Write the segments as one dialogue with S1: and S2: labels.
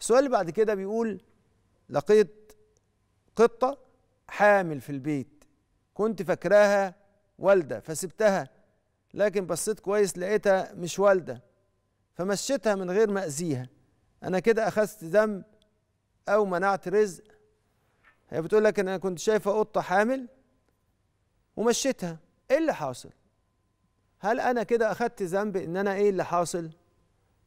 S1: السؤال اللي بعد كده بيقول لقيت قطة حامل في البيت كنت فاكراها والدة فسبتها لكن بصيت كويس لقيتها مش والدة فمشيتها من غير ما أذيها أنا كده أخذت ذنب أو منعت رزق هي بتقول لك أنا كنت شايفة قطة حامل ومشيتها إيه اللي حاصل؟ هل أنا كده أخذت ذنب إن أنا إيه اللي حاصل؟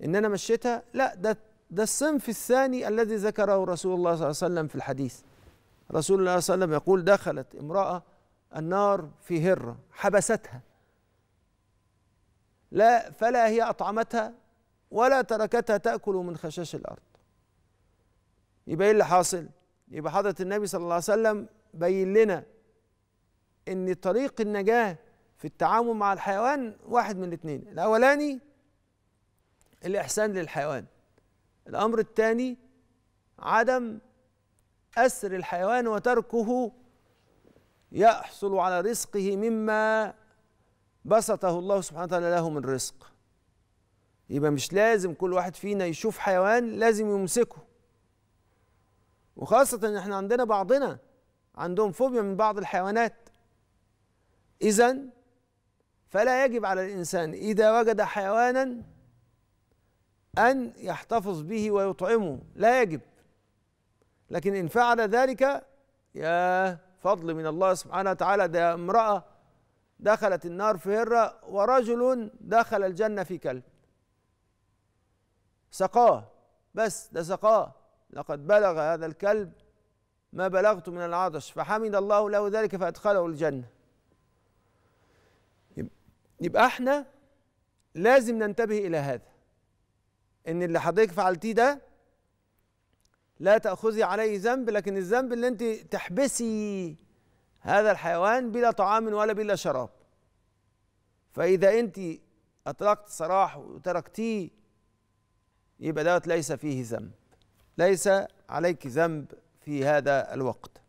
S1: إن أنا مشيتها؟ لا ده ده الصنف الثاني الذي ذكره رسول الله صلى الله عليه وسلم في الحديث رسول الله صلى الله عليه وسلم يقول دخلت امرأة النار في هرة حبستها لا فلا هي أطعمتها ولا تركتها تأكل من خشاش الأرض يبقى إيه اللي حاصل يبقى حضرة النبي صلى الله عليه وسلم بين لنا إن طريق النجاة في التعامل مع الحيوان واحد من الاثنين الأولاني الإحسان للحيوان الأمر الثاني عدم أسر الحيوان وتركه يحصل على رزقه مما بسطه الله سبحانه وتعالى له من رزق يبقى مش لازم كل واحد فينا يشوف حيوان لازم يمسكه وخاصة ان احنا عندنا بعضنا عندهم فوبيا من بعض الحيوانات إذا فلا يجب على الإنسان إذا وجد حيوانا أن يحتفظ به ويطعمه لا يجب لكن إن فعل ذلك يا فضل من الله سبحانه وتعالى ده امرأة دخلت النار في هرة ورجل دخل الجنة في كلب سقاه بس ده سقاه لقد بلغ هذا الكلب ما بلغت من العطش فحمد الله له ذلك فأدخله الجنة يبقى احنا لازم ننتبه إلى هذا ان اللي حضرتك فعلتيه ده لا تاخذي عليه ذنب لكن الذنب اللي انت تحبسي هذا الحيوان بلا طعام ولا بلا شراب فاذا انت اطلقت سراحه وتركتيه يبقى دوت ليس فيه ذنب ليس عليك ذنب في هذا الوقت